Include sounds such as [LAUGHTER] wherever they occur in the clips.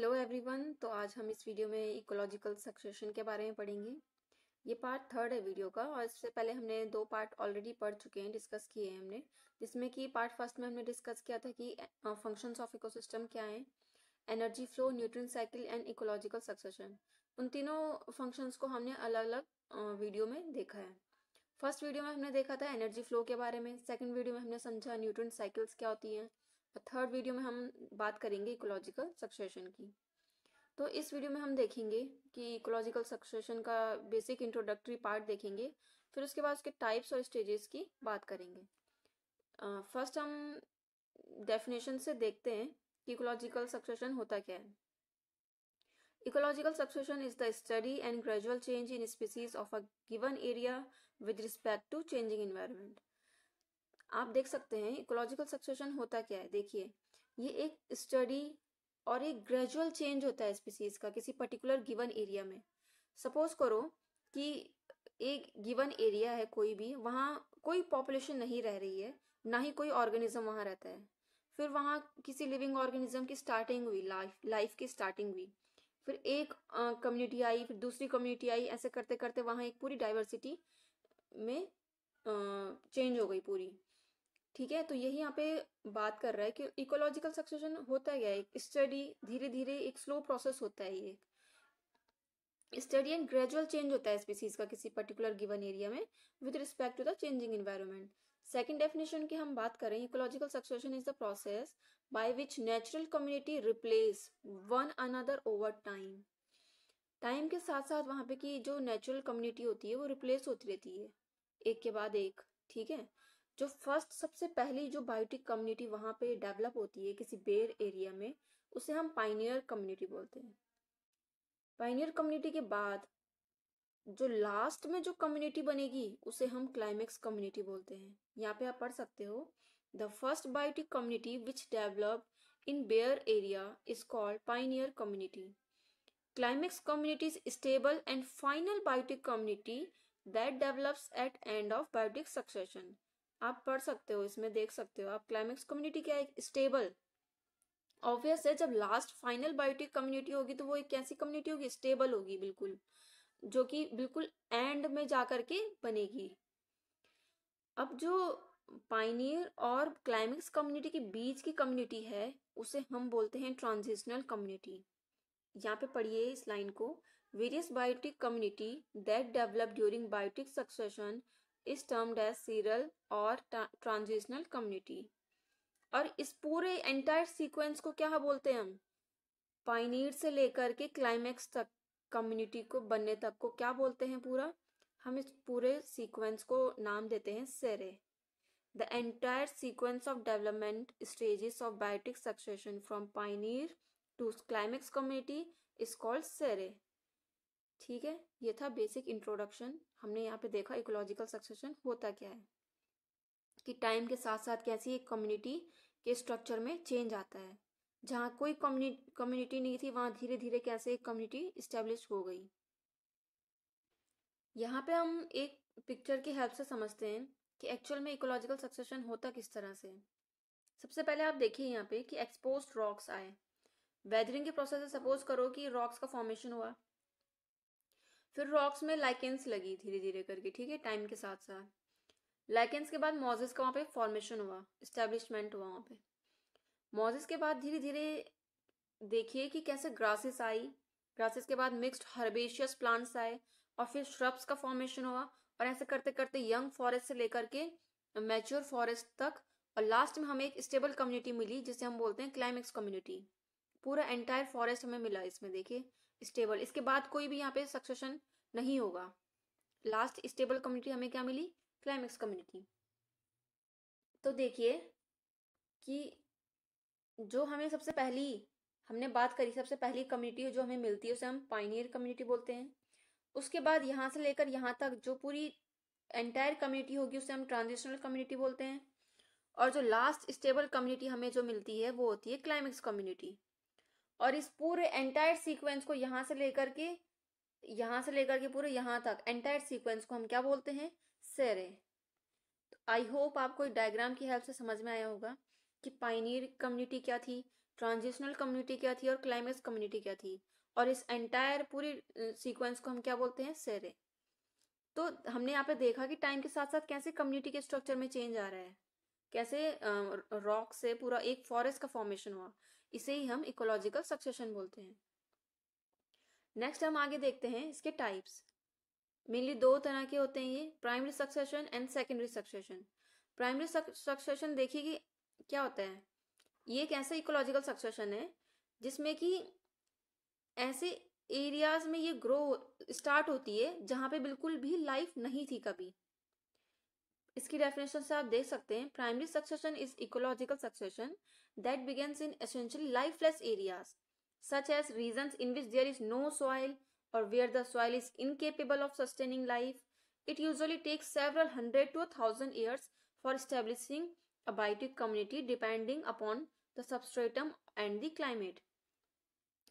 hello everyone तो आज हम इस वीडियो में इकोलॉजिकल सक्सेशन के बारे में पढ़ेंगे ये पार्ट थर्ड है वीडियो का और इससे पहले हमने दो पार्ट ऑलरेडी पढ़ चुके हैं डिस्कस किए हैं हमने जिसमें कि पार्ट फर्स्ट में हमने डिस्कस किया था कि फंक्शंस ऑफ इकोसिस्टम क्या हैं energy flow nutrient cycle and ecological succession उन तीनों फंक्शंस को हमने अलग अलग वीडियो में देखा है फर्स्ट वीडियो में हमने देखा था एनर्जी फ्लो के बारे में सेकेंड वीडियो में हमने समझा न्यूट्रन साइकिल्स क्या होती हैं थर्ड वीडियो में हम बात करेंगे इकोलॉजिकल सक्सेशन की तो इस वीडियो में हम देखेंगे कि इकोलॉजिकल सक्सेशन का बेसिक इंट्रोडक्टरी पार्ट देखेंगे फिर उसके बाद उसके टाइप्स और स्टेजेस की बात करेंगे फर्स्ट uh, हम डेफिनेशन से देखते हैं कि इकोलॉजिकल सक्सेशन होता क्या है ecological succession is the study and gradual change in species of a given area with respect to changing environment आप देख सकते हैं इकोलॉजिकल सक्सेशन होता क्या है देखिए ये एक स्टडी और एक ग्रेजुअल चेंज होता है स्पीसीज का किसी पर्टिकुलर गिवन एरिया में सपोज करो कि एक गिवन एरिया है कोई भी वहाँ कोई पॉपुलेशन नहीं रह रही है ना ही कोई ऑर्गेनिज्म वहाँ रहता है फिर वहाँ किसी लिविंग ऑर्गेनिज्म की स्टार्टिंग हुई लाइफ लाइफ की स्टार्टिंग हुई फिर एक कम्युनिटी आई फिर दूसरी कम्युनिटी आई ऐसे करते करते वहाँ एक पूरी डाइवर्सिटी में चेंज हो गई पूरी ठीक है तो यही यहाँ पे बात कर रहा है कि इकोलॉजिकल सक्सेशन होता है एक स्टडी धीरे धीरे एक स्लो प्रोसेस होता है ये स्टडी एंड ग्रेजुअल चेंज होता है स्पीसीज का किसी पर्टिकुलर गिवन एरिया में with respect to the changing environment second definition की हम बात करें ecological succession is the process by which natural community replace one another over time time के साथ साथ वहाँ पे की जो नेचुरल कम्युनिटी होती है वो रिप्लेस होती रहती है एक के बाद एक ठीक है जो फर्स्ट सबसे पहली जो बायोटिक कम्युनिटी वहाँ पे डेवलप होती है किसी बेर एरिया में उसे हम पाइनियर कम्युनिटी बोलते हैं पाइनियर कम्युनिटी के बाद जो लास्ट में जो कम्युनिटी बनेगी उसे हम क्लाइमेक्स कम्युनिटी बोलते हैं यहाँ पे आप पढ़ सकते हो the first biotic community which develop in bare area is called pioneer community climax community stable and final biotic community that develops at end of biotic succession आप पढ़ सकते हो इसमें देख सकते हो आप क्लाइमेक्स कम्युनिटी क्या है स्टेबल ऑब्वियस है जब लास्ट फाइनल बायोटिक कम्युनिटी होगी तो वो एक कैसी कम्युनिटी होगी स्टेबल होगी बिल्कुल जो कि बिल्कुल एंड में जा के बनेगी अब जो पाइनियर और क्लाइमेक्स कम्युनिटी के बीच की कम्युनिटी है उसे हम बोलते हैं ट्रांजिशनल कम्युनिटी यहाँ पे पढ़िए इस लाइन को various biotic community that develop during biotic succession इस टर्म as सीरियल और ट्रांजिशनल कम्युनिटी और इस पूरे एंटायर सीक्वेंस को क्या बोलते हैं हम पाइनीर से लेकर के क्लाइमैक्स तक कम्युनिटी को बनने तक को क्या बोलते हैं पूरा हम इस पूरे सीक्वेंस को नाम देते हैं sere the entire sequence of development stages of biotic succession from pioneer to climax community is called sere ठीक है ये था बेसिक इंट्रोडक्शन हमने यहाँ पे देखा इकोलॉजिकल सक्सेशन होता क्या है कि टाइम के साथ साथ कैसी एक कम्युनिटी के स्ट्रक्चर में चेंज आता है जहाँ कोई कम्युनिटी नहीं थी वहाँ धीरे धीरे कैसे एक कम्युनिटी इस्टेब्लिश हो गई यहाँ पे हम एक पिक्चर की हेल्प से समझते हैं कि एक्चुअल में इकोलॉजिकल सक्सेशन होता किस तरह से सबसे पहले आप देखिए यहाँ पे कि एक्सपोज रॉक्स आए वेदरिंग के प्रोसेस से सपोज करो कि रॉक्स का फॉर्मेशन हुआ फिर रॉक्स में लाइकेंस लगी धीरे धीरे करके ठीक है टाइम के साथ साथ लाइकेंस के बाद मॉजिस का वहाँ पे फॉर्मेशन हुआ इस्टेब्लिशमेंट हुआ वहाँ पे मॉजिस के बाद धीरे धीरे देखिए कि कैसे ग्रासेस आई ग्रासेस के बाद मिक्स्ड हर्बेशियस प्लांट्स आए और फिर श्रब्स का फॉर्मेशन हुआ और ऐसे करते करते यंग फॉरेस्ट से लेकर के मैच्योर फॉरेस्ट तक और लास्ट में हमें एक स्टेबल कम्युनिटी मिली जिसे हम बोलते हैं क्लाइमेक्स कम्युनिटी पूरा एंटायर फॉरेस्ट हमें मिला इसमें देखिए स्टेबल इसके बाद कोई भी यहाँ पे सक्सेशन नहीं होगा लास्ट स्टेबल कम्युनिटी हमें क्या मिली क्लाइमेक्स कम्युनिटी तो देखिए कि जो हमें सबसे पहली हमने बात करी सबसे पहली कम्युनिटी जो हमें मिलती है उसे हम पाइनियर कम्युनिटी बोलते हैं उसके बाद यहाँ से लेकर यहाँ तक जो पूरी एंटायर कम्युनिटी होगी उसे हम ट्रांजिशनल कम्युनिटी बोलते हैं और जो लास्ट स्टेबल कम्युनिटी हमें जो मिलती है वो होती है क्लाइमेक्स कम्युनिटी और इस पूरे एंटायर सीक्वेंस को यहाँ से लेकर के यहाँ से लेकर के पूरे यहाँ तक एंटायर सीक्वेंस को हम क्या बोलते हैं सेरे तो आई होप आपको डायग्राम की हेल्प से समझ में आया होगा कि पाइनियर कम्युनिटी क्या थी ट्रांजिशनल कम्युनिटी क्या थी और क्लाइमेक्स कम्युनिटी क्या थी और इस एंटायर पूरी सीक्वेंस को हम क्या बोलते हैं सेरे तो हमने यहाँ पे देखा कि टाइम के साथ साथ कैसे कम्युनिटी के स्ट्रक्चर में चेंज आ रहा है कैसे रॉक से पूरा एक फॉरेस्ट का फॉर्मेशन हुआ इसे ही हम इकोलॉजिकल सक्सेशन बोलते हैं नेक्स्ट हम आगे देखते हैं इसके टाइप्स मेनली दो तरह के होते हैं ये primary succession and secondary succession primary succession देखिए कि क्या होता है ये एक ऐसा इकोलॉजिकल सक्सेशन है जिसमें कि ऐसे एरियाज में ये ग्रो स्टार्ट होती है जहाँ पे बिल्कुल भी लाइफ नहीं थी कभी इसकी डेफिनेशन से आप देख सकते हैं primary succession is ecological succession that begins in essential lifeless areas such as region in which there is no soil और where the soil is incapable of sustaining life it usually takes several hundred to thousand thousand फॉर for establishing a biotic community depending upon the substratum and the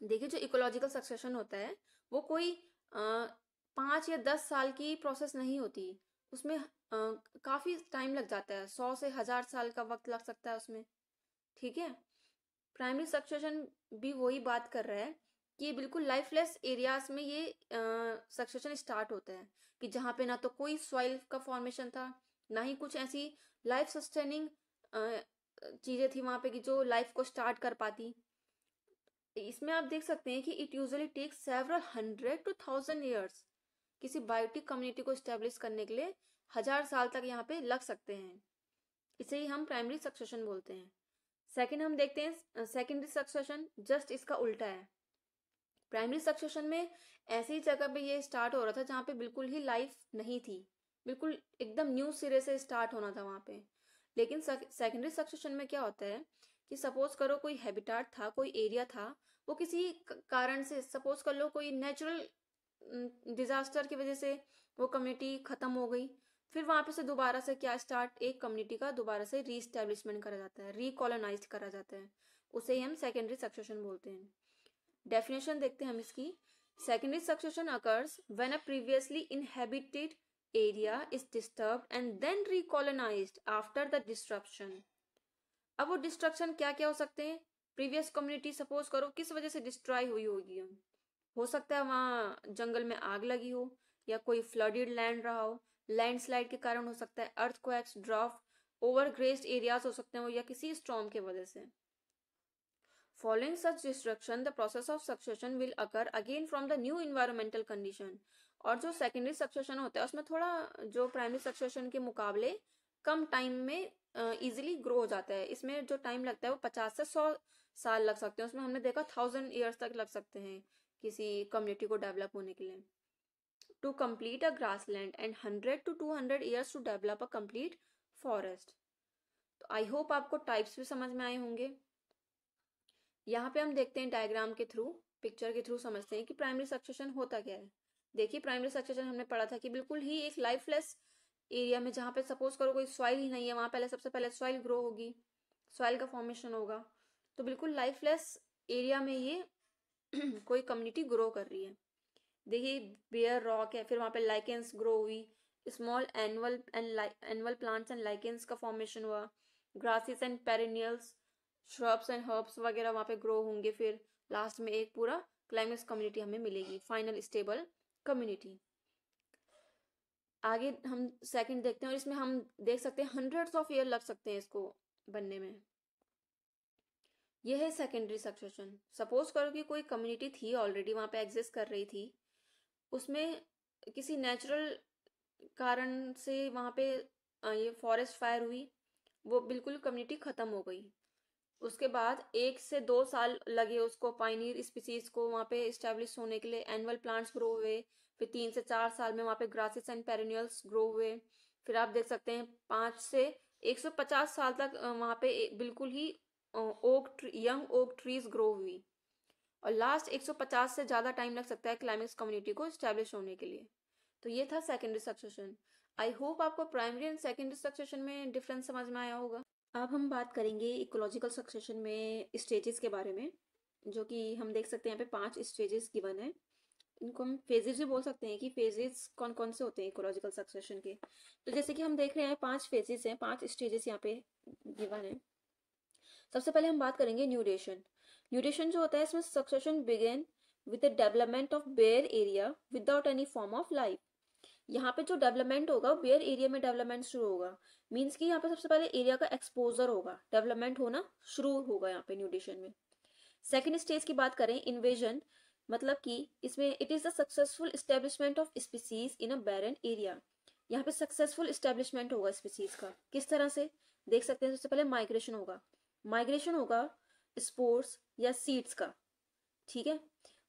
देखिए जो ecological succession होता है वो कोई पाँच या दस साल की प्रोसेस नहीं होती उसमें काफी टाइम लग जाता है सौ से हजार साल का वक्त लग सकता है उसमें ठीक है प्राइमरी सक्सेशन भी वही बात कर रहा है कि बिल्कुल लाइफलेस एरियाज में ये सक्सेशन स्टार्ट होता है कि जहाँ पे ना तो कोई सॉइल का फॉर्मेशन था ना ही कुछ ऐसी लाइफ सस्टेनिंग चीज़ें थी वहाँ पे कि जो लाइफ को स्टार्ट कर पाती इसमें आप देख सकते हैं कि it usually takes several hundred to thousand years किसी बायोटिक कम्युनिटी को स्टेब्लिश करने के लिए हजार साल तक यहाँ पे लग सकते हैं इसे ही हम प्राइमरी सक्सेशन बोलते हैं सेकेंड हम देखते हैं सेकेंडरी सक्सेशन जस्ट इसका उल्टा है प्राइमरी सक्सेशन में ऐसी जगह पे ये स्टार्ट हो रहा था जहाँ पे बिल्कुल ही लाइफ नहीं थी बिल्कुल एकदम न्यू सिरे से स्टार्ट होना था वहाँ पे लेकिन सेकेंडरी सक्सेशन में क्या होता है कि सपोज करो कोई हैबिटाट था कोई एरिया था वो किसी कारण से सपोज कर लो कोई नेचुरल डिजास्टर की वजह से वो कम्युनिटी ख़त्म हो गई फिर वहाँ पे से दोबारा से क्या स्टार्ट एक कम्युनिटी का दोबारा से रीस्टैब्लिशमेंट करा जाता है रिकॉलोनाइज करा जाता है उसे ही हम सेकेंडरी सक्सेशन बोलते हैं डेफिनेशन देखते हैं हम इसकी secondary succession occurs when a previously inhabited area is disturb and then recolonize after the disruption अब वो डिस्ट्रक्शन क्या क्या हो सकते हैं प्रीवियस कम्युनिटी सपोज करो किस वजह से डिस्ट्रॉय हुई होगी हो सकता है वहाँ जंगल में आग लगी हो या कोई फ्लडेड लैंड रहा हो लैंडस्लाइड के कारण हो सकता है earthquakes drought grazed areas हो सकते हैं या किसी स्ट्रॉम के वजह से following such destruction the process of succession will occur again from the new environmental condition और जो सेकेंडरी सक्सेशन होता है उसमें थोड़ा जो प्राइमरी सक्सेशन के मुकाबले कम टाइम में इजीली ग्रो हो जाता है इसमें जो टाइम लगता है वो पचास से सौ साल लग सकते हैं उसमें हमने देखा थाउजेंड ईयर्स तक लग सकते हैं किसी कम्युनिटी को डेवलप होने के लिए to complete a grassland and hundred to two hundred years to develop a complete forest तो आई होप आपको टाइप्स भी समझ में आए होंगे यहाँ पे हम देखते हैं डायग्राम के थ्रू पिक्चर के थ्रू समझते हैं कि प्राइमरी सक्सेशन होता क्या है देखिए प्राइमरी सक्सेशन हमने पढ़ा था कि बिल्कुल ही एक लाइफलेस एरिया में जहाँ पे सपोज करो कोई सॉइल ही नहीं है वहाँ पहले सबसे पहले सॉइल ग्रो होगी सॉइल का फॉर्मेशन होगा तो बिल्कुल लाइफलेस एरिया में ये [CLEARS THROAT] कोई कम्युनिटी ग्रो कर रही है देखिए बेयर रॉक है फिर वहाँ पे लाइकेंस ग्रो हुई small annual and annual plants and lichens का फॉर्मेशन हुआ grasses and perennials shrubs and herbs वगैरह वहाँ पे ग्रो होंगे फिर लास्ट में एक पूरा क्लाइमेक्स कम्युनिटी हमें मिलेगी फाइनल स्टेबल कम्युनिटी आगे हम सेकंड देखते हैं और इसमें हम देख सकते हैं हंड्रेड्स ऑफ ईयर लग सकते हैं इसको बनने में यह है सेकेंडरी सक्सेशन सपोज करो कि कोई कम्युनिटी थी ऑलरेडी वहाँ पे एग्जिस्ट कर रही थी उसमें किसी नेचुरल कारण से वहाँ पे ये फॉरेस्ट फायर हुई वो बिल्कुल कम्युनिटी ख़त्म हो गई उसके बाद एक से दो साल लगे उसको पाइनियर स्पीसीज को वहाँ पे इस्टेब्लिश होने के लिए एनुअल प्लांट्स ग्रो हुए फिर तीन से चार साल में वहाँ पे ग्रासेस एंड पेरेन्यूल्स ग्रो हुए फिर आप देख सकते हैं पाँच से 150 साल तक वहाँ पे बिल्कुल ही oak young oak trees grow हुई और लास्ट 150 से ज़्यादा टाइम लग सकता है क्लाइमेक्स कम्युनिटी को इस्टेब्लिश होने के लिए तो ये था सेकेंडरी सक्सेशन आई होप आपको प्राइमरी एंड सेकेंडरी सक्सेशन में डिफरेंस समझ में आया होगा अब हम बात करेंगे इकोलॉजिकल सक्सेशन में स्टेजेस के बारे में जो कि हम देख सकते हैं यहाँ पे पांच स्टेजेस गिवन है इनको हम फेजेस भी बोल सकते हैं कि फेजेस कौन कौन से होते हैं इकोलॉजिकल सक्सेशन के तो जैसे कि हम देख रहे हैं पांच फेजेस हैं पांच स्टेजेस यहाँ पे गिवन है सबसे पहले हम बात करेंगे न्यूरेशन न्यूरेशन जो होता है इसमें succession began with the development of bare area without any form of life यहाँ पे जो डेवलपमेंट होगा बेयर एरिया में डेवलपमेंट शुरू होगा मीन्स कि यहाँ पे सबसे पहले एरिया का एक्सपोजर होगा डेवलपमेंट होना शुरू होगा यहाँ पे न्यूट्रिशन में सेकेंड स्टेज की बात करें इन्वेजन मतलब कि इसमें it is the successful establishment of species in a barren area यहाँ पे सक्सेसफुल स्टेब्लिशमेंट होगा स्पीसीज का किस तरह से देख सकते हैं सबसे पहले माइग्रेशन होगा माइग्रेशन होगा स्पोर्ट्स या सीड्स का ठीक है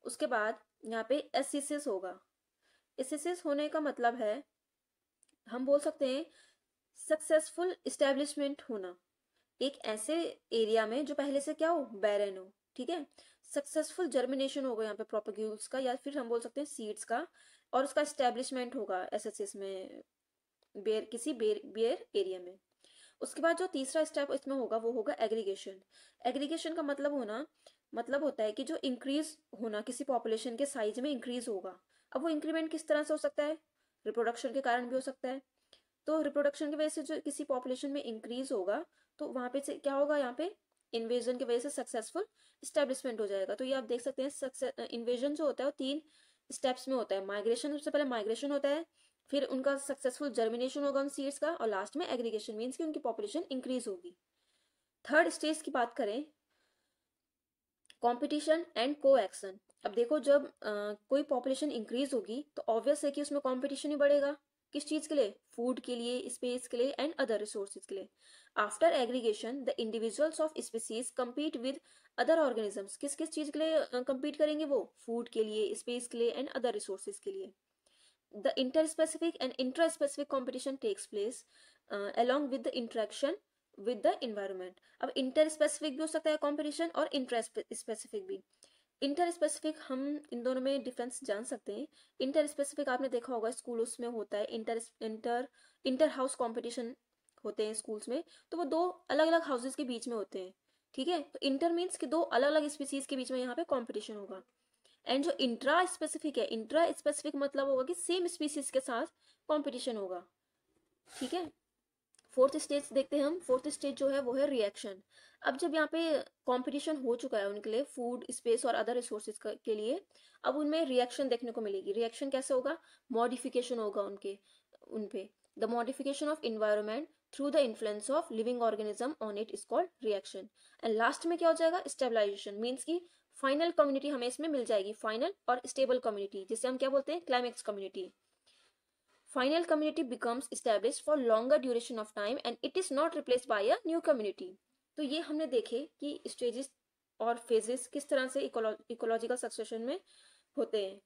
उसके बाद यहाँ पे एसिसिस होगा एसिसिस होने का मतलब है हम बोल सकते हैं सक्सेसफुल इस्टेब्लिशमेंट होना एक ऐसे एरिया में जो पहले से क्या हो बैरन हो ठीक है सक्सेसफुल जर्मिनेशन होगा यहाँ पे प्रोपोग्यूल्स का या फिर हम बोल सकते हैं सीड्स का और उसका इस्टेब्लिशमेंट होगा एसएसएस में बेर किसी बेर बेर एरिया में उसके बाद जो तीसरा स्टेप इसमें होगा वो होगा एग्रीगेशन एग्रीगेशन का मतलब होना मतलब होता है कि जो इंक्रीज होना किसी पॉपुलेशन के साइज में इंक्रीज होगा अब वो इंक्रीमेंट किस तरह से हो सकता है रिप्रोडक्शन के कारण भी हो सकता है तो रिप्रोडक्शन की वजह से जो किसी पॉपुलेशन में इंक्रीज होगा तो वहाँ पे क्या होगा यहाँ पे इन्वेजन की वजह से सक्सेसफुल स्टेब्लिशमेंट हो जाएगा तो ये आप देख सकते हैं इन्वेजन जो होता है वो तीन स्टेप्स में होता है माइग्रेशन सबसे पहले माइग्रेशन होता है फिर उनका सक्सेसफुल जर्मिनेशन होगा उन सीड्स का और लास्ट में एग्रीगेशन मीन्स कि उनकी पॉपुलेशन इंक्रीज होगी थर्ड स्टेज की बात करें कंपटीशन एंड को एक्शन अब देखो जब आ, कोई पॉपुलेशन इंक्रीज होगी तो ऑब्वियस है कि उसमें कॉम्पिटिशन ही बढ़ेगा किस चीज़ के लिए फूड के लिए स्पेस के लिए एंड अदर रिसोर्सेज के लिए after aggregation the individuals of species compete with other organisms किस किस चीज़ के लिए कम्पीट करेंगे वो फूड के लिए स्पेस के लिए एंड अदर रिसोर्सेज के लिए the interspecific and intraspecific competition takes place uh, along with the interaction with the environment अब इंटर स्पेसिफिक भी हो सकता है कॉम्पिटिशन और इंटर स्पेसिफिक भी इंटर स्पेसिफिक हम इन दोनों में डिफरेंस जान सकते हैं इंटर स्पेसिफिक आपने देखा होगा स्कूल में होता है inter inter inter house competition होते हैं स्कूल्स में तो वो दो अलग अलग हाउसेज के बीच में होते हैं ठीक है तो इंटर मीन्स कि दो अलग अलग स्पीसीज के बीच में यहाँ पे कॉम्पिटिशन होगा एंड जो इंट्रा स्पेसिफिक है इंट्रा स्पेसिफिक मतलब होगा कि सेम स्पीसीज के साथ कॉम्पिटिशन होगा ठीक है फोर्थ स्टेज देखते हैं हम फोर्थ स्टेज जो है वो है रिएक्शन अब जब यहाँ पे कंपटीशन हो चुका है उनके लिए फूड स्पेस और अदर रिसोर्सेज के लिए अब उनमें रिएक्शन देखने को मिलेगी रिएक्शन कैसे होगा मॉडिफिकेशन होगा उनके उन पे the modification of environment through the influence of living organism on it is called reaction and last में क्या हो जाएगा स्टेबलाइजेशन मीन्स की फाइनल कम्युनिटी हमें इसमें मिल जाएगी फाइनल और स्टेबल कम्युनिटी जिसे हम क्या बोलते हैं climax community final community becomes establish for longer duration of time and it is not replace by a new community तो ये हमने देखे कि स्टेजेस और फेजेस किस तरह से इकोलॉजिकल सक्सेशन में होते हैं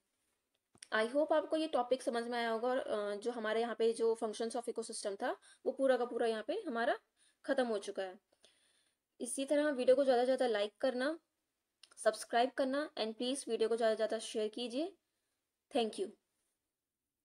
आई होप आपको ये टॉपिक समझ में आया होगा और जो हमारे यहाँ पे जो फंक्शन ऑफ इकोसिस्टम था वो पूरा का पूरा यहाँ पे हमारा ख़त्म हो चुका है इसी तरह वीडियो को ज़्यादा से ज़्यादा लाइक करना सब्सक्राइब करना एंड प्लीज़ वीडियो को ज़्यादा से ज़्यादा शेयर कीजिए थैंक यू